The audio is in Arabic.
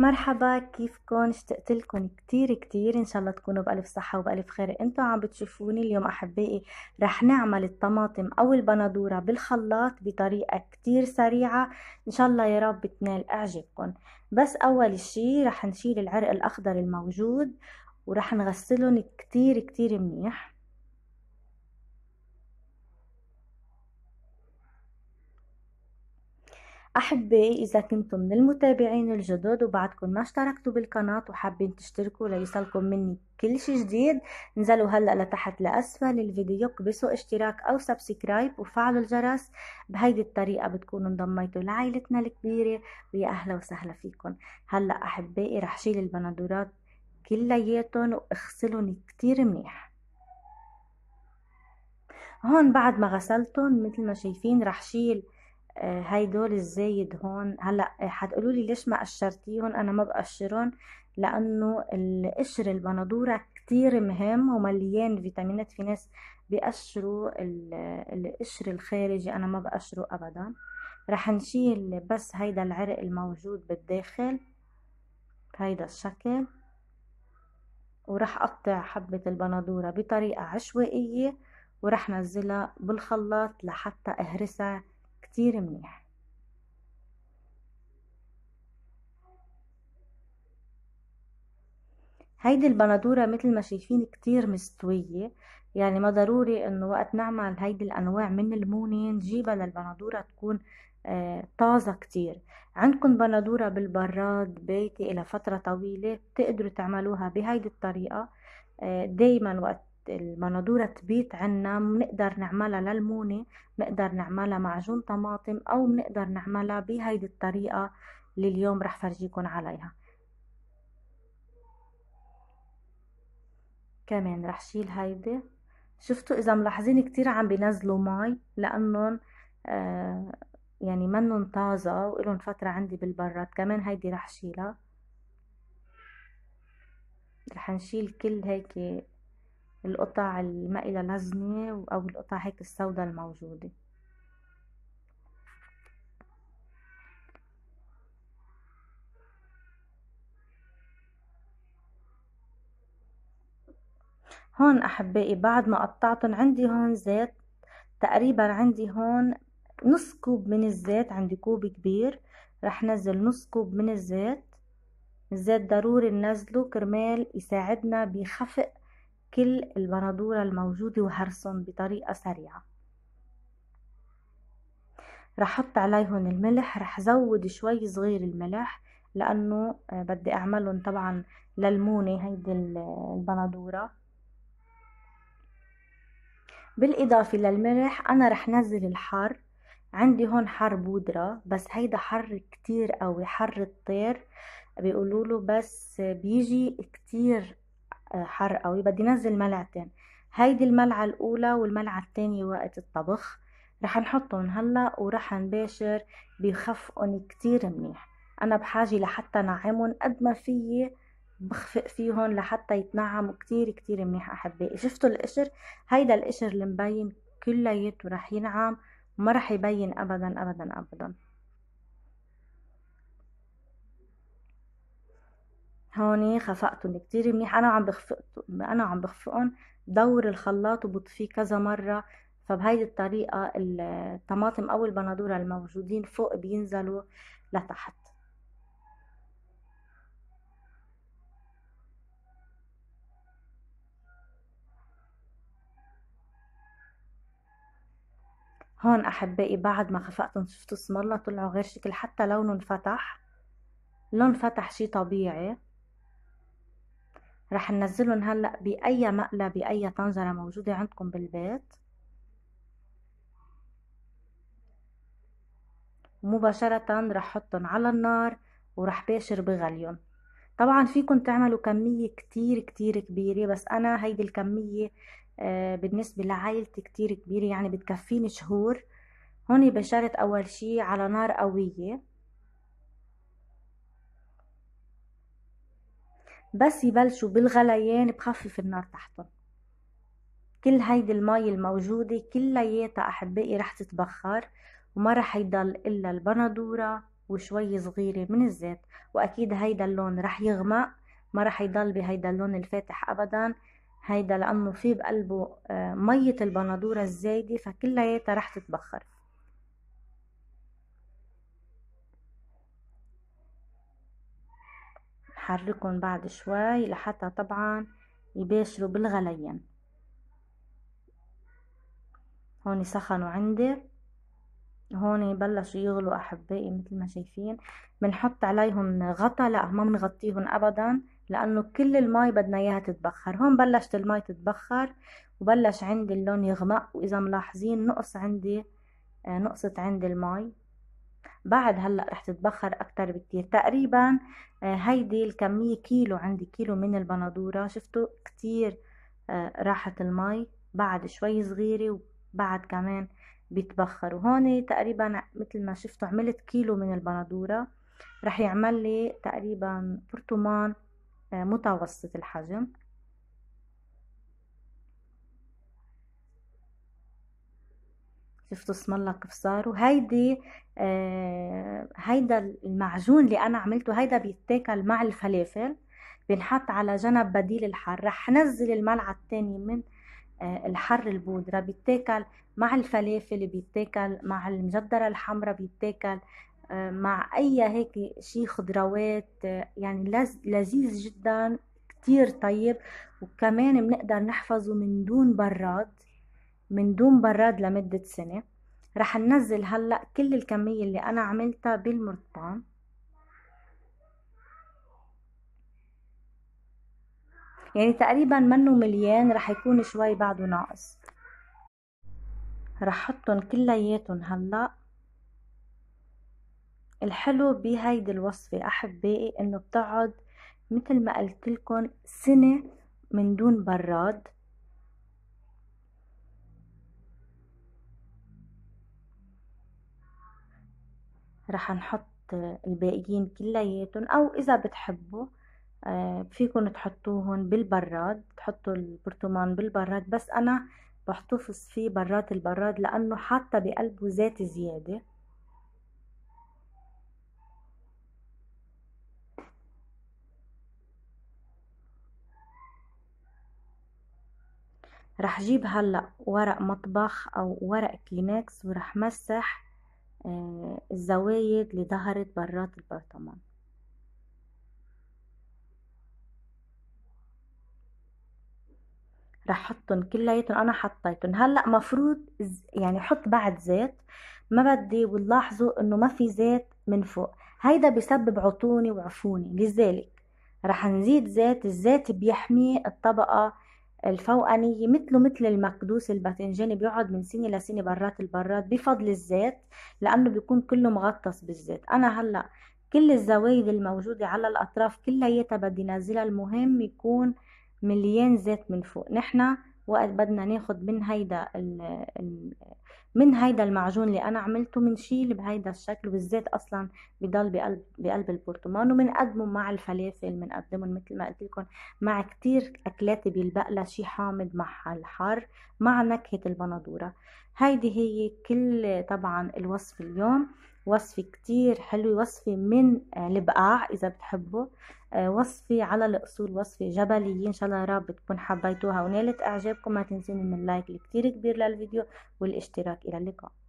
مرحبا كيفكن اشتقتلكن كتير كتير ان شاء الله تكونوا بألف صحة وبألف خير انتوا عم بتشوفوني اليوم احبائي رح نعمل الطماطم او البندورة بالخلاط بطريقة كتير سريعة ان شاء الله يا رب تنال اعجابكن بس اول شي رح نشيل العرق الاخضر الموجود ورح نغسلهم كتير كتير منيح أحبائي إذا كنتم من المتابعين الجدد وبعدكم ما اشتركتوا بالقناة وحابين تشتركوا ليصلكم مني كل شي جديد نزلوا هلأ لتحت لأسفل الفيديو كبسوا اشتراك أو سبسكرايب وفعلوا الجرس بهيدي الطريقة بتكونوا انضميتوا لعائلتنا الكبيرة ويا أهلا وسهلا فيكم هلأ أحبائي رح شيل البندورات كلياتهم واغسلهم كتير منيح هون بعد ما غسلتهم مثل ما شايفين رح شيل آه، هاي دول الزايد هون هلا حتقولوا آه، لي ليش ما قشرتيهم انا ما بقشرهم لانه القشر البندوره كتير مهم ومليان فيتامينات في ناس بقشروا القشر الخارجي انا ما بقشره ابدا رح نشيل بس هيدا العرق الموجود بالداخل بهيدا الشكل ورح اقطع حبة البندورة بطريقة عشوائية ورح نزلها بالخلاط لحتى اهرسها كتير منيح هيدي البندورة مثل ما شايفين كتير مستوية يعني ما ضروري انه وقت نعمل هيدي الانواع من المونة نجيبها للبندورة تكون آه، طازة كتير عندكم بندورة بالبراد بيتي الى فترة طويلة بتقدروا تعملوها بهيدي الطريقة آه، دايما وقت المنادورة تبيت عنا بنقدر نعملها للمونة بنقدر نعملها معجون طماطم أو بنقدر نعملها بهيدي الطريقة اللي اليوم رح فرجيكن عليها كمان رح شيل هيدي شفتوا إذا ملاحظين كتير عم بينزلوا مي لأنهم آه، يعني منهم طازة وإلهم فترة عندي بالبرد كمان هيدي رح شيلها رح نشيل كل هيك القطع المائلة لزمه أو القطع هيك السوداء الموجودة هون أحبائي بعد ما قطعتهم عندي هون زيت تقريبا عندي هون نص كوب من الزيت عندي كوب كبير رح نزل نص كوب من الزيت الزيت ضروري ننزله كرمال يساعدنا بخفق كل البندورة الموجودة وهرسهم بطريقة سريعة رح حط عليهم الملح رح زود شوي صغير الملح لأنه آه، بدي أعملهم طبعا للمونة هيدي البندورة بالإضافة للملح أنا رح نزل الحر عندي هون حر بودرة بس هيدا حر كتير قوي حر الطير بيقولوله بس بيجي كتير حر قوي بدي نزل ملعقتين هيدي الملعقة الاولى والملعقة الثانية وقت الطبخ رح نحطهم هلا ورح نباشر بخفقهم كتير منيح انا بحاجة لحتى نعمهم قد ما فيي بخفق فيهم لحتى يتنعموا كتير كتير منيح احبائي شفتوا القشر هيدا القشر المبين كلياته رح ينعم ما رح يبين ابدا ابدا ابدا هون خفقتهم كتير منيح انا وعم بخفق انا وعم بخفقهم دور الخلاط وبطفيه كذا مره فبهيدي الطريقه الطماطم او البندوره الموجودين فوق بينزلوا لتحت هون احبائي بعد ما خفقتهم شفتوا اسم الله طلعوا غير شكل حتى لونهم فتح لون فتح شي طبيعي رح ننزلهم هلأ بأي مقلة بأي طنجرة موجودة عندكم بالبيت مباشرة رح حطهم على النار ورح باشر بغليهم طبعا فيكم تعملوا كمية كتير كتير كبيرة بس أنا هيدي الكمية آه، بالنسبة لعائلتي كتير كبيرة يعني بتكفيني شهور هون بشرت أول شي على نار قوية بس يبلشوا بالغليان بخفف النار تحتهم كل هيدي المي الموجودة كلياتها أحبائي رح تتبخر وما رح يضل إلا البندورة وشوي صغيرة من الزيت وأكيد هيدا اللون رح يغمق ما رح يضل بهيدا اللون الفاتح أبدا هيدا لأنه في بقلبه آه، مية البندورة الزايدة فكلياتها رح تتبخر حركهم بعد شوي لحتى طبعا يباشروا بالغليان هون سخنوا عندي هون بلشوا يغلوا احبائي مثل ما شايفين بنحط عليهم غطا لا ما بنغطيهم ابدا لانه كل المي بدنا اياها تتبخر هون بلشت المي تتبخر وبلش عندي اللون يغمق واذا ملاحظين نقص عندي آه، نقصت عندي المي بعد هلا رح تتبخر اكتر بكتير تقريبا آه، هيدي الكمية كيلو عندي كيلو من البندورة شفتوا كتير آه، راحت المي بعد شوي صغيرة وبعد كمان بيتبخر وهون تقريبا مثل ما شفتوا عملت كيلو من البندورة رح يعمل لي تقريبا برطمان آه، متوسط الحجم شفتوا اسم الله كيف صار وهيدي آه هيدا المعجون اللي انا عملته هيدا بيتاكل مع الفلافل بنحط على جنب بديل الحر رح نزل الملعقه الثانيه من آه الحر البودرة بيتاكل مع الفلافل بيتاكل مع المجدرة الحمراء بيتاكل آه، مع أي هيك شيء خضروات آه، يعني لذيذ جدا كتير طيب وكمان بنقدر نحفظه من دون براد من دون براد لمدة سنة رح ننزل هلأ كل الكمية اللي أنا عملتها بالمرطبان يعني تقريبا منه مليان رح يكون شوي بعده ناقص رح حطهم كلياتهم هلأ الحلو بهيدي الوصفة أحبائي إنه بتقعد مثل ما قلتلكن سنة من دون براد رح نحط الباقيين كلياتهم او اذا بتحبوا آه، فيكم تحطوهم بالبراد تحطوا البرطمان بالبراد بس انا بحتفظ فيه برات البراد لانه حاطه بقلبه زيت زياده رح جيب هلا ورق مطبخ او ورق كلينكس ورح مسح آه، الزوايد اللي ظهرت برات البرطمان رح حطهم كلياتهم انا حطيتهم هلا مفروض يعني حط بعد زيت ما بدي ولاحظوا انه ما في زيت من فوق هيدا بسبب عطوني وعفوني لذلك رح نزيد زيت الزيت بيحمي الطبقة الفوقانية مثله مثل المكدوس الباذنجاني بيقعد من سنة لسنة برات البراد بفضل الزيت لأنه بيكون كله مغطس بالزيت أنا هلأ كل الزوايد الموجودة على الأطراف كلياتها بدي نازلها المهم يكون مليان زيت من فوق نحنا وقت بدنا ناخد من هيدا من هيدا المعجون اللي انا عملته بنشيل بهيدا الشكل والزيت اصلا بضل بقلب بقلب البرطمان وبنقدمه مع الفلافل بنقدمه مثل ما قلت لكم مع كتير اكلات بيلبق لها شي حامض مع الحر مع نكهه البندوره هيدي هي كل طبعا الوصف اليوم وصفة كتير حلوة وصفة من البقاع إذا بتحبوا آه، وصفة على الأصول وصفة جبلية إن شاء الله رب تكون حبيتوها ونالت إعجابكم ما تنسون من اللايك الكتير كبير للفيديو والاشتراك إلى اللقاء